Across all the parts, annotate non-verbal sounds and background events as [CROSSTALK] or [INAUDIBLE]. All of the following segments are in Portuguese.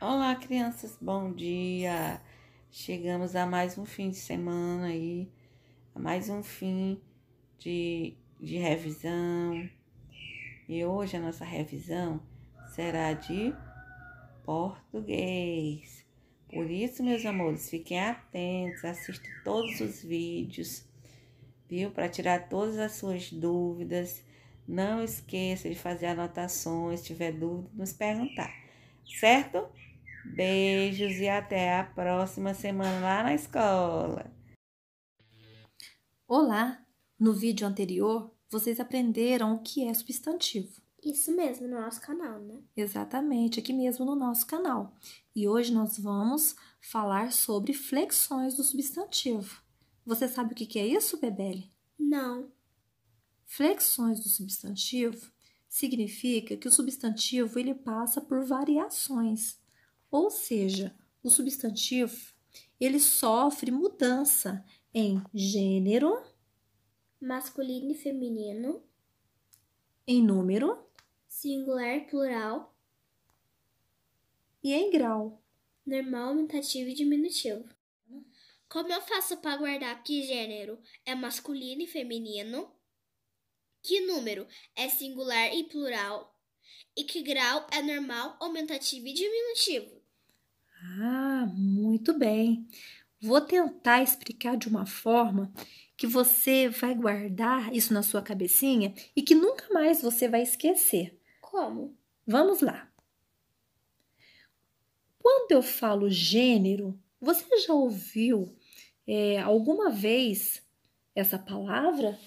Olá, crianças, bom dia! Chegamos a mais um fim de semana aí, a mais um fim de, de revisão. E hoje a nossa revisão será de português. Por isso, meus amores, fiquem atentos, assistam todos os vídeos, viu? Para tirar todas as suas dúvidas. Não esqueça de fazer anotações, se tiver dúvida, nos perguntar certo? Beijos e até a próxima semana lá na escola. Olá! No vídeo anterior, vocês aprenderam o que é substantivo. Isso mesmo, no nosso canal, né? Exatamente, aqui mesmo no nosso canal. E hoje nós vamos falar sobre flexões do substantivo. Você sabe o que é isso, Bebele? Não. Flexões do substantivo significa que o substantivo ele passa por variações, ou seja, o substantivo ele sofre mudança em gênero, masculino e feminino, em número, singular, plural e em grau, normal, aumentativo e diminutivo. Como eu faço para guardar que gênero é masculino e feminino? Que número é singular e plural? E que grau é normal, aumentativo e diminutivo? Ah, muito bem. Vou tentar explicar de uma forma que você vai guardar isso na sua cabecinha e que nunca mais você vai esquecer. Como? Vamos lá. Quando eu falo gênero, você já ouviu é, alguma vez essa palavra?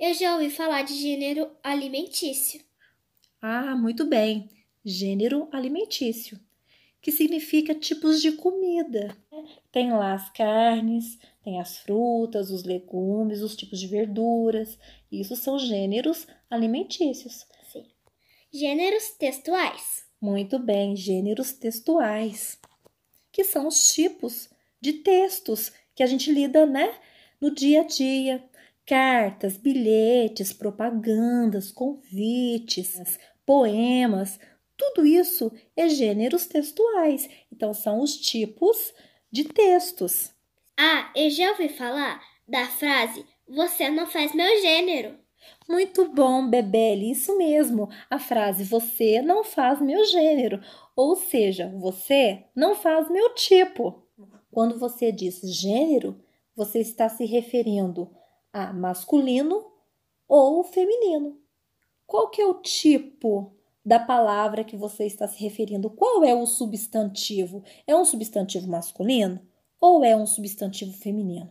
Eu já ouvi falar de gênero alimentício. Ah, muito bem. Gênero alimentício, que significa tipos de comida. Tem lá as carnes, tem as frutas, os legumes, os tipos de verduras. Isso são gêneros alimentícios. Sim. Gêneros textuais. Muito bem, gêneros textuais, que são os tipos de textos que a gente lida, né, no dia a dia, cartas, bilhetes, propagandas, convites, poemas, tudo isso é gêneros textuais. Então são os tipos de textos. Ah, eu já ouvi falar da frase você não faz meu gênero. Muito bom, Bebele, isso mesmo. A frase você não faz meu gênero, ou seja, você não faz meu tipo. Quando você diz gênero, você está se referindo a masculino ou feminino. Qual que é o tipo da palavra que você está se referindo? Qual é o substantivo? É um substantivo masculino ou é um substantivo feminino?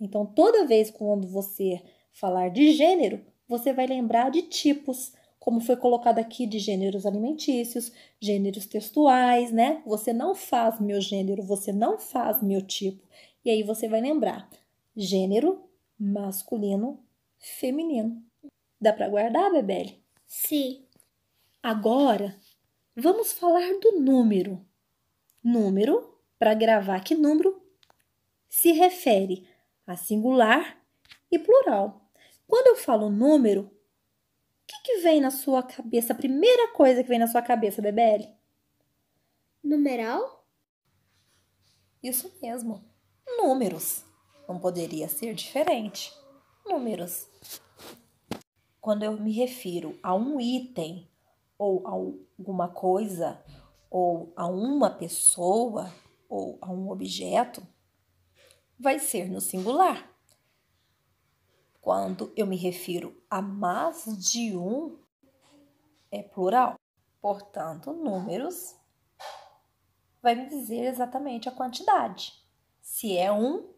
Então, toda vez quando você falar de gênero, você vai lembrar de tipos, como foi colocado aqui de gêneros alimentícios, gêneros textuais, né? Você não faz meu gênero, você não faz meu tipo. E aí você vai lembrar gênero masculino, feminino. Dá para guardar, Bebele? Sim. Agora, vamos falar do número. Número, para gravar que número, se refere a singular e plural. Quando eu falo número, o que, que vem na sua cabeça? A primeira coisa que vem na sua cabeça, Bebele? Numeral? Isso mesmo, números. Não poderia ser diferente. Números. Quando eu me refiro a um item ou a alguma coisa ou a uma pessoa ou a um objeto, vai ser no singular. Quando eu me refiro a mais de um, é plural. Portanto, números vai me dizer exatamente a quantidade. Se é um,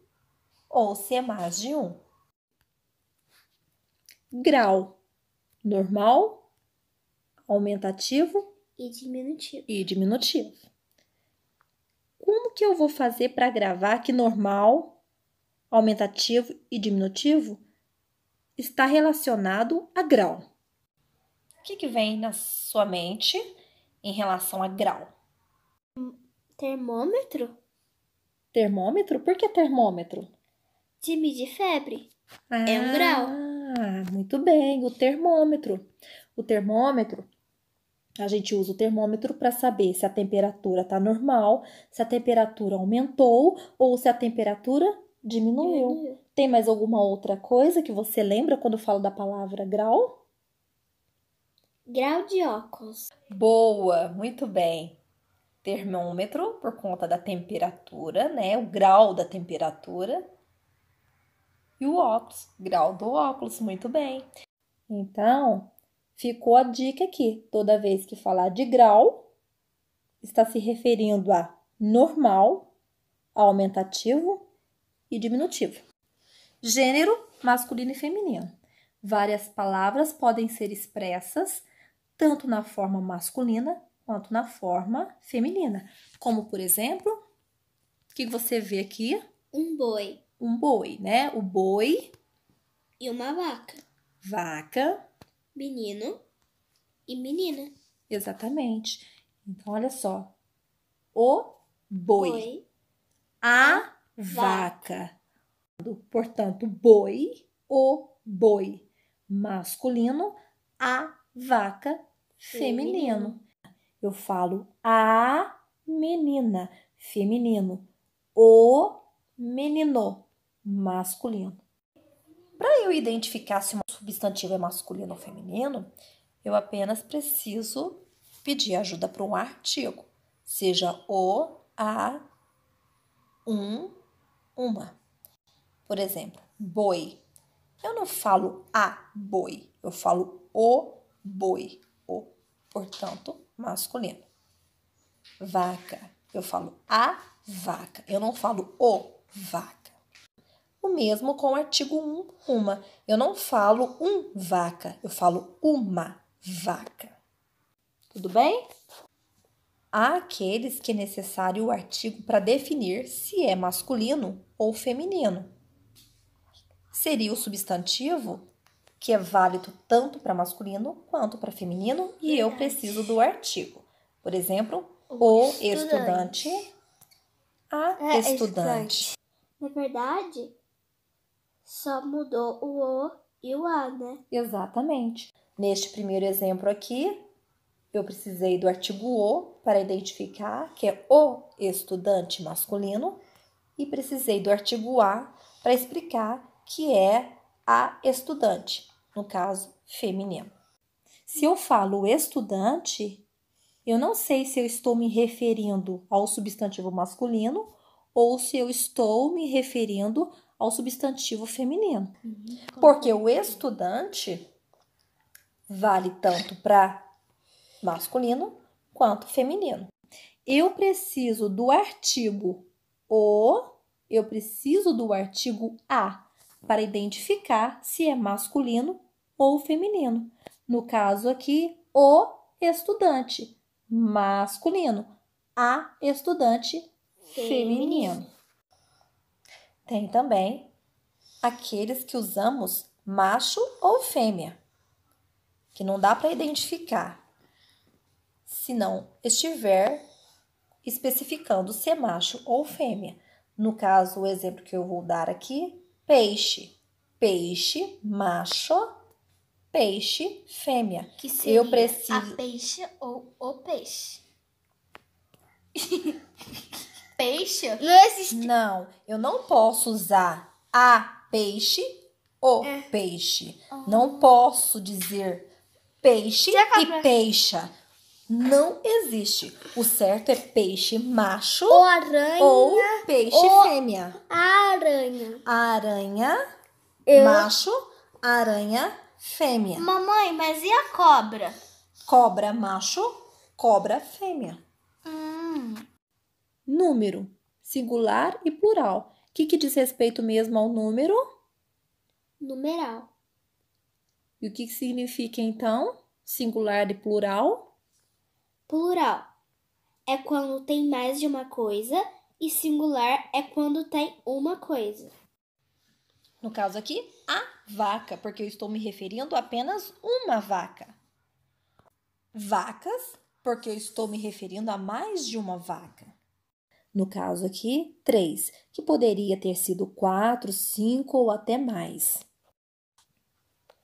ou se é mais de um. Grau: normal, aumentativo e diminutivo. E diminutivo. Como que eu vou fazer para gravar que normal, aumentativo e diminutivo está relacionado a grau? O que, que vem na sua mente em relação a grau? Termômetro? Termômetro? Por que termômetro? de medir febre. Ah, é um ah, grau. Muito bem, o termômetro. O termômetro, a gente usa o termômetro para saber se a temperatura está normal, se a temperatura aumentou ou se a temperatura diminuiu. diminuiu. Tem mais alguma outra coisa que você lembra quando fala da palavra grau? Grau de óculos. Boa, muito bem termômetro por conta da temperatura, né? O grau da temperatura e o óculos, grau do óculos, muito bem. Então, ficou a dica aqui: toda vez que falar de grau, está se referindo a normal, aumentativo e diminutivo. Gênero masculino e feminino. Várias palavras podem ser expressas tanto na forma masculina quanto na forma feminina. Como, por exemplo, o que você vê aqui? Um boi um boi, né? O boi. E uma vaca. Vaca. Menino e menina. Exatamente. Então, olha só. O boi. boi. A vaca. vaca. Portanto, boi, o boi masculino, a vaca feminino. feminino. Eu falo a menina, feminino. O menino, masculino. Para eu identificar se um substantivo é masculino ou feminino, eu apenas preciso pedir ajuda para um artigo, seja o, a, um, uma. Por exemplo, boi. Eu não falo a boi, eu falo o boi, o, portanto, masculino. Vaca, eu falo a vaca, eu não falo o vaca. O mesmo com o artigo 1, uma. Eu não falo um vaca, eu falo uma vaca. Tudo bem? Há aqueles que é necessário o artigo para definir se é masculino ou feminino. Seria o substantivo, que é válido tanto para masculino quanto para feminino, e eu preciso do artigo. Por exemplo, o, estudante, a é, é estudante. Na verdade, só mudou o O e o A, né? Exatamente. Neste primeiro exemplo aqui, eu precisei do artigo O para identificar que é o estudante masculino e precisei do artigo A para explicar que é a estudante, no caso feminino. Se eu falo estudante, eu não sei se eu estou me referindo ao substantivo masculino ou se eu estou me referindo ao substantivo feminino. Uhum. Porque o estudante vale tanto para masculino quanto feminino. Eu preciso do artigo o, eu preciso do artigo a para identificar se é masculino ou feminino. No caso aqui, o estudante masculino, a estudante feminino. feminino. Tem também aqueles que usamos macho ou fêmea, que não dá para identificar se não estiver especificando se é macho ou fêmea. No caso, o exemplo que eu vou dar aqui, peixe. Peixe macho, peixe fêmea. Que seria eu preciso... a peixe ou o peixe. [LAUGHS] peixe? Não existe. Não, eu não posso usar a peixe ou é. peixe. Ah. Não posso dizer peixe e peixa. Não existe. O certo é peixe macho ou, aranha, ou peixe ou fêmea. A aranha. A aranha eu... macho, aranha fêmea. Mamãe, mas e a cobra? Cobra macho, cobra fêmea número, singular e plural. O que, que diz respeito mesmo ao número? Numeral. E o que, que significa então singular e plural? Plural é quando tem mais de uma coisa e singular é quando tem uma coisa. No caso aqui, a vaca, porque eu estou me referindo a apenas uma vaca. Vacas, porque eu estou me referindo a mais de uma vaca. No caso aqui, três que poderia ter sido quatro cinco ou até mais.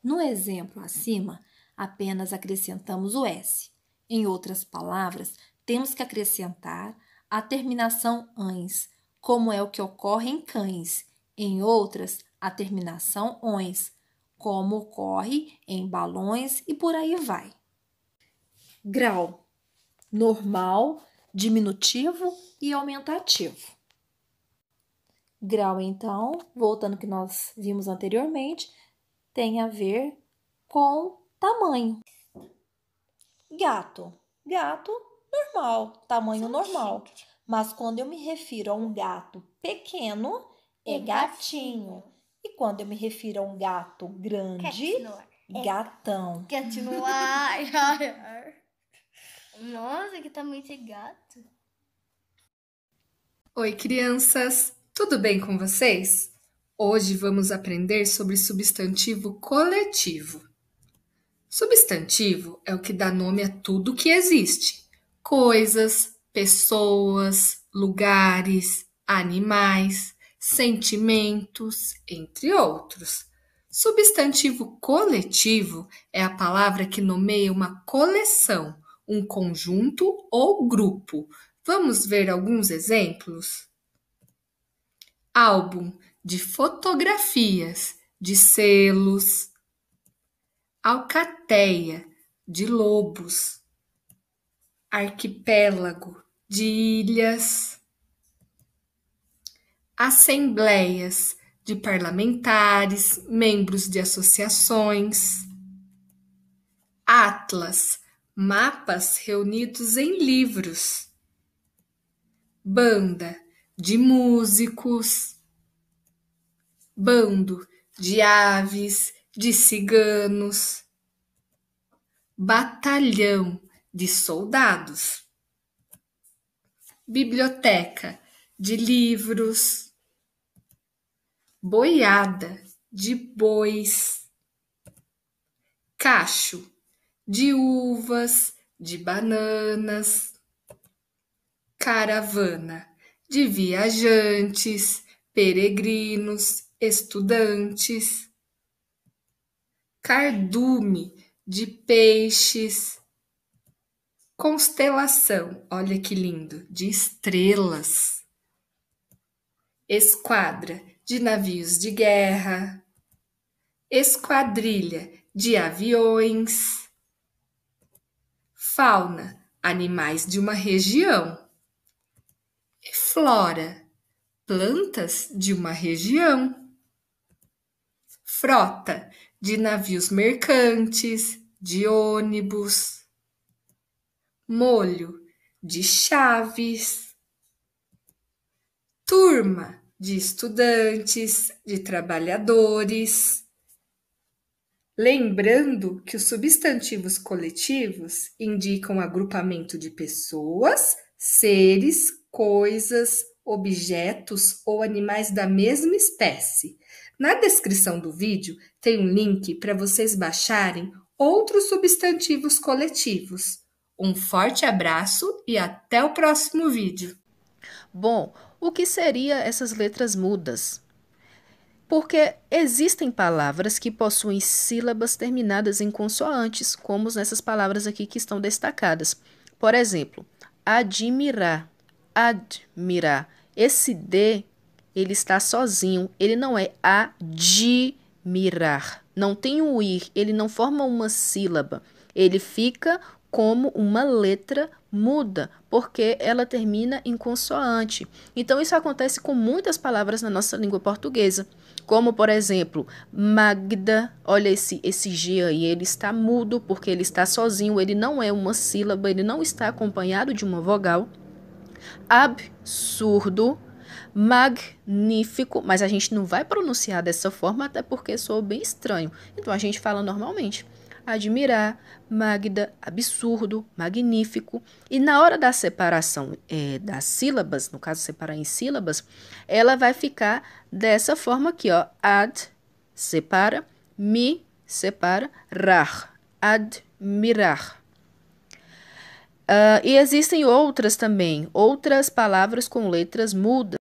No exemplo acima, apenas acrescentamos o S. Em outras palavras, temos que acrescentar a terminação ães, como é o que ocorre em cães. Em outras, a terminação ões, como ocorre em balões e por aí vai. Grau normal diminutivo e aumentativo. Grau, então, voltando ao que nós vimos anteriormente, tem a ver com tamanho. Gato. Gato normal, tamanho normal. Mas quando eu me refiro a um gato pequeno, é, é gatinho. E quando eu me refiro a um gato grande, é gatão. [LAUGHS] Nossa, que tamanho de gato! Oi, crianças! Tudo bem com vocês? Hoje vamos aprender sobre substantivo coletivo. Substantivo é o que dá nome a tudo que existe: coisas, pessoas, lugares, animais, sentimentos, entre outros. Substantivo coletivo é a palavra que nomeia uma coleção um conjunto ou grupo. Vamos ver alguns exemplos? Álbum de fotografias, de selos. Alcateia, de lobos. Arquipélago, de ilhas. Assembleias, de parlamentares, membros de associações. Atlas, mapas reunidos em livros, banda de músicos, bando de aves, de ciganos, batalhão de soldados, biblioteca de livros, boiada de bois, cacho de uvas, de bananas. Caravana de viajantes, peregrinos, estudantes. Cardume de peixes. Constelação, olha que lindo, de estrelas. Esquadra de navios de guerra. Esquadrilha de aviões fauna, animais de uma região, e flora, plantas de uma região. Frota de navios mercantes, de ônibus. Molho de chaves. Turma de estudantes, de trabalhadores. Lembrando que os substantivos coletivos indicam agrupamento de pessoas, seres, coisas, objetos ou animais da mesma espécie. Na descrição do vídeo tem um link para vocês baixarem outros substantivos coletivos. Um forte abraço e até o próximo vídeo. Bom, o que seria essas letras mudas? porque existem palavras que possuem sílabas terminadas em consoantes, como nessas palavras aqui que estão destacadas. Por exemplo, admirar, admirar. Esse D, ele está sozinho, ele não é admirar. Não tem um ir, ele não forma uma sílaba. Ele fica como uma letra muda, porque ela termina em consoante. Então, isso acontece com muitas palavras na nossa língua portuguesa. Como, por exemplo, Magda, olha esse, esse G aí, ele está mudo porque ele está sozinho, ele não é uma sílaba, ele não está acompanhado de uma vogal. Absurdo, magnífico, mas a gente não vai pronunciar dessa forma até porque soa bem estranho. Então a gente fala normalmente admirar, Magda, absurdo, magnífico. E na hora da separação é, das sílabas, no caso separar em sílabas, ela vai ficar dessa forma aqui, ó. Ad, separa, mi, separa, rar, admirar. Uh, ah, e existem outras também, outras palavras com letras mudas.